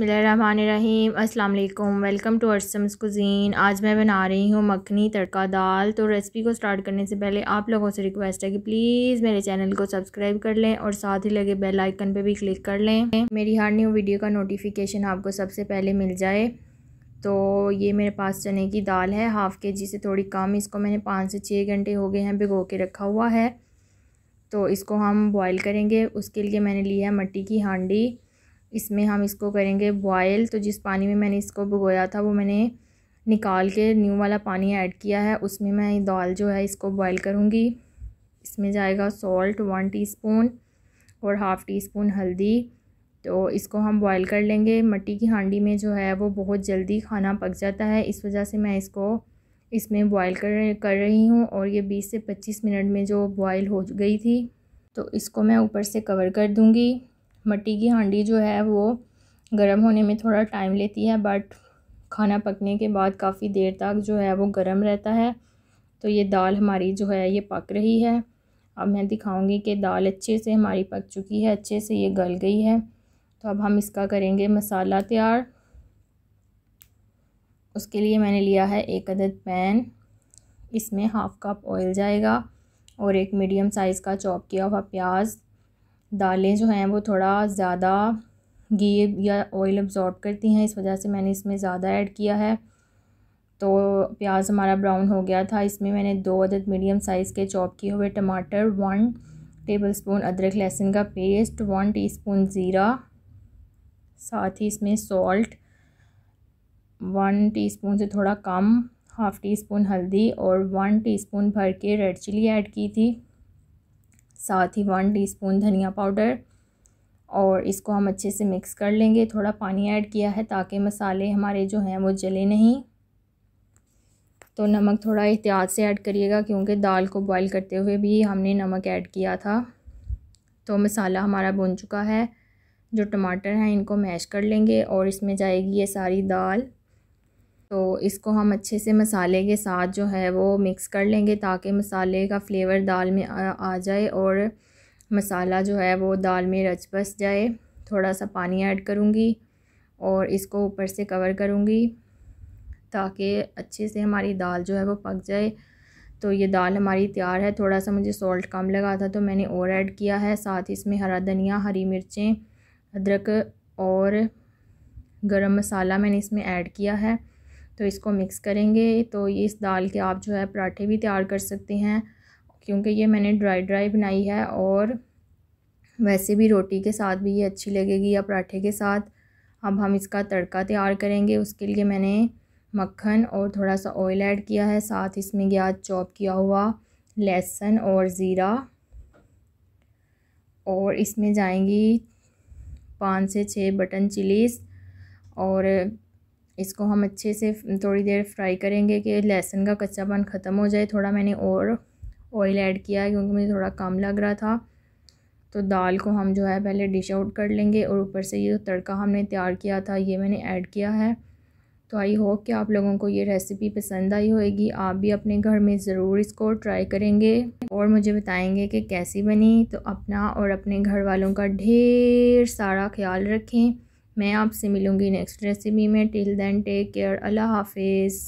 बसमीम अल्लाम welcome to अरसम्स cuisine आज मैं बना रही हूँ मखनी तड़का दाल तो रेसिपी को स्टार्ट करने से पहले आप लोगों से रिक्वेस्ट है कि प्लीज़ मेरे चैनल को सब्सक्राइब कर लें और साथ ही लगे बेल आइकन पे भी क्लिक कर लें मेरी हर न्यू वीडियो का नोटिफिकेशन आपको सबसे पहले मिल जाए तो ये मेरे पास चने की दाल है हाफ़ के जी से थोड़ी कम इसको मैंने पाँच से छः घंटे हो गए हैं भिगो के रखा हुआ है तो इसको हम बॉयल करेंगे उसके लिए मैंने लिया है मट्टी की हांडी इसमें हम इसको करेंगे बॉयल तो जिस पानी में मैंने इसको भिगोया था वो मैंने निकाल के न्यू वाला पानी ऐड किया है उसमें मैं दाल जो है इसको बॉयल करूँगी इसमें जाएगा सॉल्ट वन टीस्पून और हाफ़ टी स्पून हल्दी तो इसको हम बॉयल कर लेंगे मट्टी की हांडी में जो है वो बहुत जल्दी खाना पक जाता है इस वजह से मैं इसको इसमें बॉयल कर कर रही हूँ और ये 20 से 25 मिनट में जो बॉयल हो गई थी तो इसको मैं ऊपर से कवर कर दूँगी मट्टी की हांडी जो है वो गर्म होने में थोड़ा टाइम लेती है बट खाना पकने के बाद काफ़ी देर तक जो है वो गर्म रहता है तो ये दाल हमारी जो है ये पक रही है अब मैं दिखाऊंगी कि दाल अच्छे से हमारी पक चुकी है अच्छे से ये गल गई है तो अब हम इसका करेंगे मसाला तैयार उसके लिए मैंने लिया है एक अदद पैन इसमें हाफ़ कप ऑयल जाएगा और एक मीडियम साइज़ का चॉप किया हुआ प्याज दालें जो हैं वो थोड़ा ज़्यादा घी या ऑयल अब्ज़ॉर्ब करती हैं इस वजह से मैंने इसमें ज़्यादा ऐड किया है तो प्याज हमारा ब्राउन हो गया था इसमें मैंने दो अदद मीडियम साइज़ के चॉप किए हुए टमाटर वन टेबल स्पून अदरक लहसुन का पेस्ट वन टीस्पून ज़ीरा साथ ही इसमें सॉल्ट वन टीस्पून से थोड़ा कम हाफ़ टी स्पून हल्दी और वन टीस्पून भर के रेड चिली ऐड की थी साथ ही वन टीस्पून धनिया पाउडर और इसको हम अच्छे से मिक्स कर लेंगे थोड़ा पानी ऐड किया है ताकि मसाले हमारे जो हैं वो जले नहीं तो नमक थोड़ा एहतियात से ऐड करिएगा क्योंकि दाल को बॉईल करते हुए भी हमने नमक ऐड किया था तो मसाला हमारा बुन चुका है जो टमाटर हैं इनको मैश कर लेंगे और इसमें जाएगी ये सारी दाल तो इसको हम अच्छे से मसाले के साथ जो है वो मिक्स कर लेंगे ताकि मसाले का फ्लेवर दाल में आ, आ जाए और मसाला जो है वो दाल में रच बस जाए थोड़ा सा पानी ऐड करूँगी और इसको ऊपर से कवर करूँगी ताकि अच्छे से हमारी दाल जो है वो पक जाए तो ये दाल हमारी तैयार है थोड़ा सा मुझे सॉल्ट कम लगा था तो मैंने और ऐड किया है साथ ही इसमें हरा धनिया हरी मिर्चें अदरक और गरम मसाला मैंने इसमें ऐड किया है तो इसको मिक्स करेंगे तो इस दाल के आप जो है पराठे भी तैयार कर सकते हैं क्योंकि ये मैंने ड्राई ड्राई बनाई है और वैसे भी रोटी के साथ भी ये अच्छी लगेगी या पराठे के साथ अब हम इसका तड़का तैयार करेंगे उसके लिए मैंने मक्खन और थोड़ा सा ऑयल ऐड किया है साथ इसमें गया चॉप किया हुआ लहसुन और ज़ीरा और इसमें जाएंगी पाँच से छः बटन चिलीज़ और इसको हम अच्छे से थोड़ी देर फ्राई करेंगे कि लहसुन का कच्चापन ख़त्म हो जाए थोड़ा मैंने और ऑयल ऐड किया है क्योंकि मुझे थोड़ा कम लग रहा था तो दाल को हम जो है पहले डिश आउट कर लेंगे और ऊपर से ये तड़का हमने तैयार किया था ये मैंने ऐड किया है तो आई होप कि आप लोगों को ये रेसिपी पसंद आई होएगी आप भी अपने घर में ज़रूर इसको ट्राई करेंगे और मुझे बताएंगे कि कैसी बनी तो अपना और अपने घर वालों का ढेर सारा ख्याल रखें मैं आपसे मिलूँगी नेक्स्ट रेसिपी में टिल देन टेक केयर अल्लाह हाफिज़